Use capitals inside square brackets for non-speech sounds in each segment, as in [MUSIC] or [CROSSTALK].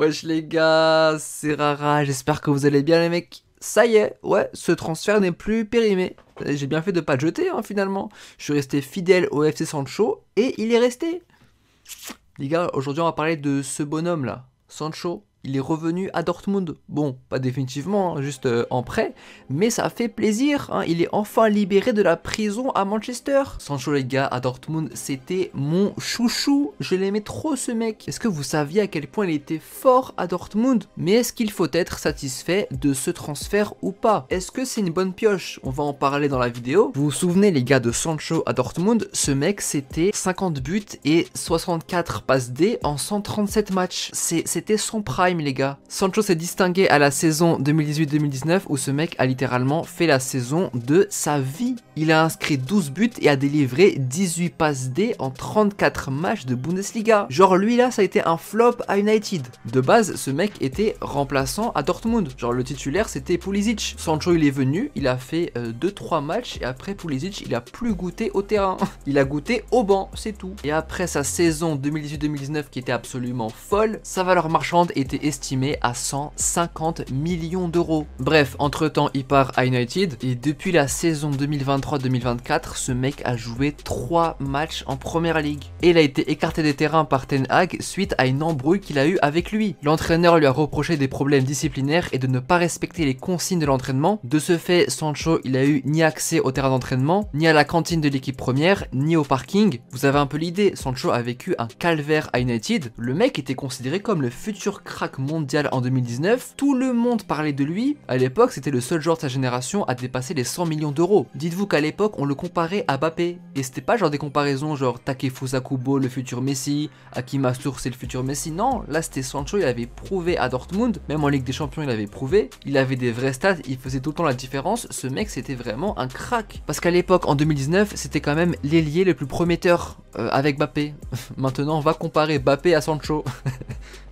Wesh les gars, c'est Rara, j'espère que vous allez bien les mecs. Ça y est, ouais, ce transfert n'est plus périmé. J'ai bien fait de pas le jeter hein, finalement. Je suis resté fidèle au FC Sancho et il est resté. Les gars, aujourd'hui on va parler de ce bonhomme là, Sancho. Il est revenu à Dortmund. Bon, pas définitivement, hein, juste euh, en prêt, mais ça fait plaisir. Hein. Il est enfin libéré de la prison à Manchester. Sancho, les gars, à Dortmund, c'était mon chouchou. Je l'aimais trop, ce mec. Est-ce que vous saviez à quel point il était fort à Dortmund Mais est-ce qu'il faut être satisfait de ce transfert ou pas Est-ce que c'est une bonne pioche On va en parler dans la vidéo. Vous vous souvenez, les gars, de Sancho à Dortmund Ce mec, c'était 50 buts et 64 passes D en 137 matchs. C'était son prime les gars. Sancho s'est distingué à la saison 2018-2019 où ce mec a littéralement fait la saison de sa vie. Il a inscrit 12 buts et a délivré 18 passes D en 34 matchs de Bundesliga. Genre lui là, ça a été un flop à United. De base, ce mec était remplaçant à Dortmund. Genre le titulaire, c'était Pulisic. Sancho, il est venu, il a fait 2-3 euh, matchs et après Pulisic, il a plus goûté au terrain. [LAUGHS] il a goûté au banc, c'est tout. Et après sa saison 2018-2019 qui était absolument folle, sa valeur Marchande était estimé à 150 millions d'euros. Bref, entre temps, il part à United et depuis la saison 2023-2024, ce mec a joué 3 matchs en première ligue. Et il a été écarté des terrains par Ten Hag suite à une embrouille qu'il a eu avec lui. L'entraîneur lui a reproché des problèmes disciplinaires et de ne pas respecter les consignes de l'entraînement. De ce fait, Sancho, il a eu ni accès au terrain d'entraînement, ni à la cantine de l'équipe première, ni au parking. Vous avez un peu l'idée, Sancho a vécu un calvaire à United. Le mec était considéré comme le futur crack mondial en 2019, tout le monde parlait de lui. À l'époque, c'était le seul joueur de sa génération à dépasser les 100 millions d'euros. Dites-vous qu'à l'époque, on le comparait à Mbappé. Et c'était pas genre des comparaisons genre Takefusa Kubo, le futur Messi, Akima Sour, c'est le futur Messi. Non, là c'était Sancho, il avait prouvé à Dortmund, même en Ligue des Champions, il avait prouvé. Il avait des vrais stats, il faisait tout le la différence. Ce mec, c'était vraiment un crack. Parce qu'à l'époque, en 2019, c'était quand même l'ailier le plus prometteur euh, avec Mbappé. [LAUGHS] Maintenant, on va comparer Mbappé à Sancho. [LAUGHS]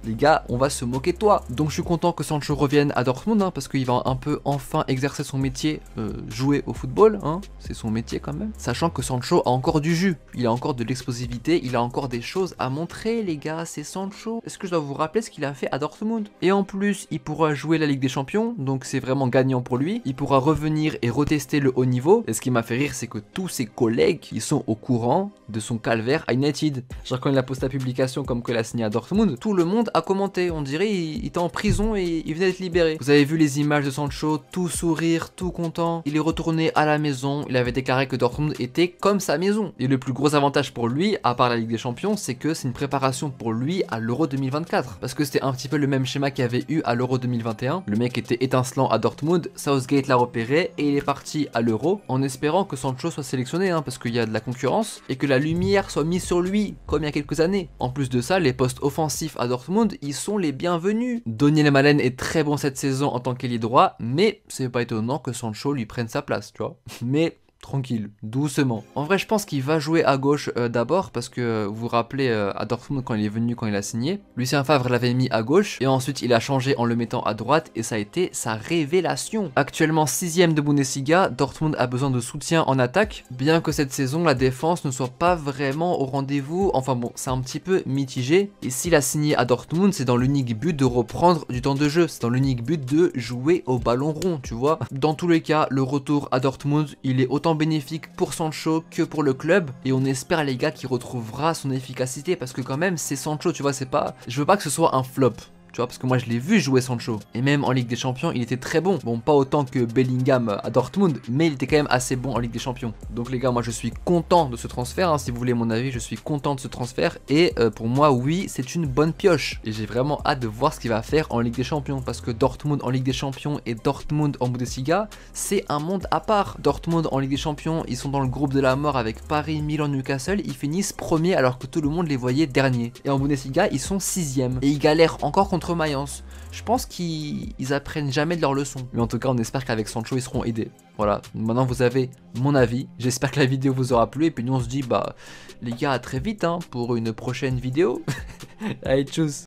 les gars, on va se moquer de toi. Donc je suis content que Sancho revienne à Dortmund, hein, parce qu'il va un peu enfin exercer son métier, euh, jouer au football, hein, c'est son métier quand même. Sachant que Sancho a encore du jus, il a encore de l'explosivité, il a encore des choses à montrer, les gars, c'est Sancho. Est-ce que je dois vous rappeler ce qu'il a fait à Dortmund Et en plus, il pourra jouer la Ligue des Champions, donc c'est vraiment gagnant pour lui. Il pourra revenir et retester le haut niveau. Et ce qui m'a fait rire, c'est que tous ses collègues, ils sont au courant de son calvaire à United. Genre quand il a posté la publication comme que la signé à Dortmund, tout le monde a commenté, on dirait il, était en prison et il venait d'être libéré. Vous avez vu les images de Sancho, tout sourire, tout content. Il est retourné à la maison, il avait déclaré que Dortmund était comme sa maison. Et le plus gros avantage pour lui, à part la Ligue des Champions, c'est que c'est une préparation pour lui à l'Euro 2024. Parce que c'était un petit peu le même schéma qu'il avait eu à l'Euro 2021. Le mec était étincelant à Dortmund, Southgate l'a repéré et il est parti à l'Euro en espérant que Sancho soit sélectionné, hein, parce qu'il y a de la concurrence, et que la lumière soit mise sur lui, comme il y a quelques années. En plus de ça, les postes offensifs à Dortmund ils sont les bienvenus. Daniel Malen est très bon cette saison en tant qu'ailier droit, mais c'est pas étonnant que Sancho lui prenne sa place, tu vois. Mais tranquille, doucement. En vrai, je pense qu'il va jouer à gauche euh, d'abord parce que euh, vous vous rappelez euh, à Dortmund quand il est venu, quand il a signé, Lucien Favre l'avait mis à gauche et ensuite il a changé en le mettant à droite et ça a été sa révélation. Actuellement 6ème de Bundesliga, Dortmund a besoin de soutien en attaque, bien que cette saison la défense ne soit pas vraiment au rendez-vous. Enfin bon, c'est un petit peu mitigé et s'il a signé à Dortmund, c'est dans l'unique but de reprendre du temps de jeu, c'est dans l'unique but de jouer au ballon rond, tu vois. Dans tous les cas, le retour à Dortmund, il est autant bénéfique pour Sancho que pour le club. Et on espère, les gars, qu'il retrouvera son efficacité parce que, quand même, c'est Sancho, tu vois, c'est pas. Je veux pas que ce soit un flop. Tu vois, parce que moi je l'ai vu jouer Sancho. Et même en Ligue des Champions, il était très bon. Bon, pas autant que Bellingham à Dortmund, mais il était quand même assez bon en Ligue des Champions. Donc les gars, moi je suis content de ce transfert. Hein. Si vous voulez mon avis, je suis content de ce transfert. Et euh, pour moi, oui, c'est une bonne pioche. Et j'ai vraiment hâte de voir ce qu'il va faire en Ligue des Champions. Parce que Dortmund en Ligue des Champions et Dortmund en Bundesliga, c'est un monde à part. Dortmund en Ligue des Champions, ils sont dans le groupe de la mort avec Paris, Milan, Newcastle. Ils finissent premier alors que tout le monde les voyait dernier. Et en Bundesliga, ils sont sixième. Et ils galèrent encore contre contre Mayence. Je pense qu'ils apprennent jamais de leurs leçons, Mais en tout cas, on espère qu'avec Sancho, ils seront aidés. Voilà, maintenant vous avez mon avis. J'espère que la vidéo vous aura plu. Et puis nous, on se dit, bah, les gars, à très vite hein, pour une prochaine vidéo. [LAUGHS] Allez, tchuss